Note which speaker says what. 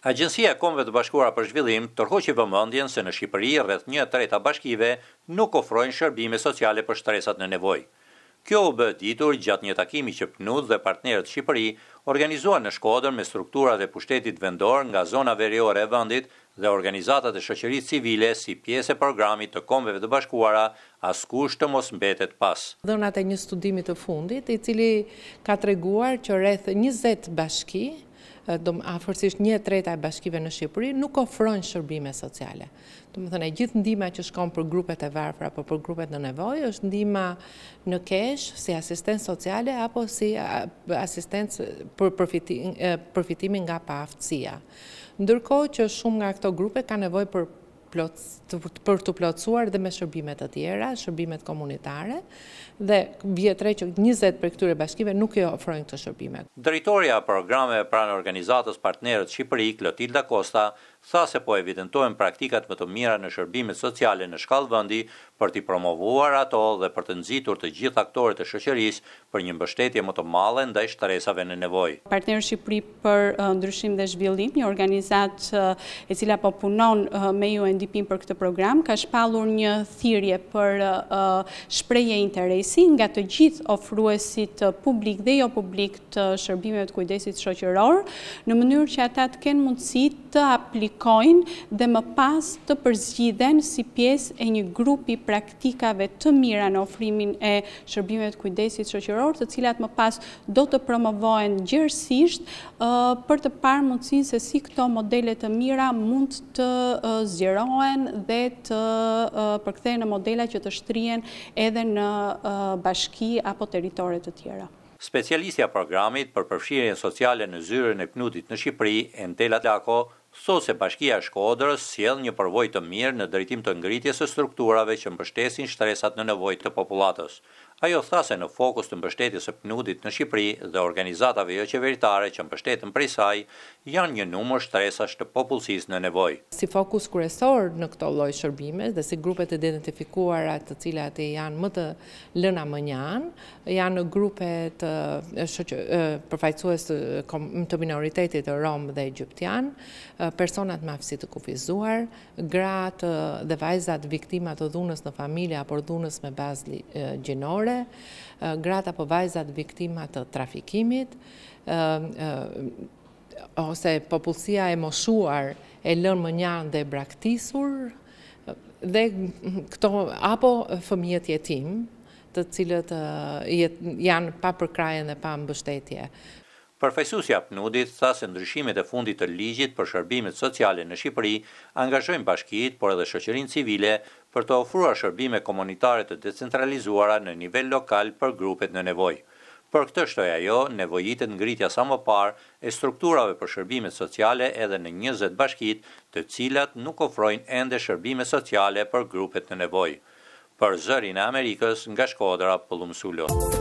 Speaker 1: Agjencia e Kombeve të Bashkuara për Zhvillim tërhoqi vëmendjen se në Shqipëri rreth 1/3 e bashkive nuk ofrojnë shërbime sociale për shtresat në nevojë. Kjo u bë ditur gjatë një takimi që PNUD dhe partnerët Shqipëri organizuan në Shkodër me strukturat e pushtetit vendor nga zona veriore e vendit dhe organizatat e shoqërisë civile si pjesë e programit të Kombeve të Bashkuara askush të mos mbetet pas.
Speaker 2: Dhënat e një studimi të fundit i cili ka treguar që rreth 20 bashki afërsisht një treta e bashkive në Shqipëri, nuk ofronë shërbime sociale. Të më thënë, gjithë ndima që shkon për grupet e varfra, apo për grupet në nevojë, është ndima në kesh, si asistencë sociale, apo si asistencë për përfitimin nga paftësia. Ndërkohë që shumë nga këto grupe ka nevojë për për të plotësuar dhe me shërbimet të tjera, shërbimet komunitare, dhe vjetre që 20 për këture bashkive nuk e ofrojnë të shërbimet.
Speaker 1: Dëritoria programe pranë organizatës partnerët Shqipërik, Lotilda Kosta, tha se po evidentojnë praktikat më të mira në shërbimet sociale në shkallë vëndi për t'i promovuar ato dhe për të nëzitur të gjithë aktore të shëqëris për një mbështetje më të male ndaj shtresave në nevoj.
Speaker 3: Partnerë Shqipëri për uh, ndryshim dhe zhvillim, një organizat uh, e cila po punon uh, me UND ndipim për këtë program, ka shpalur një thirje për uh, uh, shpreje interesi nga të gjithë ofruesit uh, publik dhe jo publik të shërbimeve të kujdesit shoqëror, në mënyrë që ata të kenë mundësi të aplikojnë dhe më pas të përzgjiden si pjesë e një grupi praktikave të mira në ofrimin e shërbimeve të kujdesit shoqëror, të cilat më pas do të promovohen gjersisht për të parë mundësin se si këto modelet të mira mund të zjeron përmbahen dhe të përkthehen në modela që të shtrihen edhe në bashki apo territore të tjera.
Speaker 1: Specialistja programit për përfshirjen sociale në zyrën e pnutit në Shqipëri, Entela Tlako, thotë se bashkia e Shkodrës sjell një përvoj të mirë në drejtim të ngritjes së strukturave që mbështesin shtresat në nevojë të popullatës. Ajo thase në fokus të mbështetjes së pnudit në Shqipëri dhe organizatave e jo qeveritare që mbështeten prej saj janë një numër shtresash të popullsisë në nevoj.
Speaker 2: Si fokus kryesor në këto lloj shërbime dhe si grupet e identifikuara të cilat e janë më të lëna më njanë, janë në grupet përfaqësues të, të minoritetit rom dhe egjiptian, personat me aftësi të kufizuar, gratë dhe vajzat viktimat të dhunës në familje apo dhunës me bazë gjinore, gratë apo vajzat viktimat të trafikimit, ose popullësia e moshuar e lën më njanë dhe braktisur, dhe këto apo fëmijët jetim, të cilët janë pa përkrajën dhe pa mbështetje.
Speaker 1: Përfaqësuesja PNUD-it tha se ndryshimet e fundit të ligjit për shërbimet sociale në Shqipëri angazhojnë bashkitë por edhe shoqërinë civile për të ofruar shërbime komunitare të decentralizuara në nivel lokal për grupet në nevojë. Për këtë shtoj ajo, nevojitet ngritja sa më par e strukturave për shërbime sociale edhe në 20 bashkit të cilat nuk ofrojnë ende shërbime sociale për grupet në nevojë. Për zërin e Amerikës nga Shkodra, Pëllumsulot.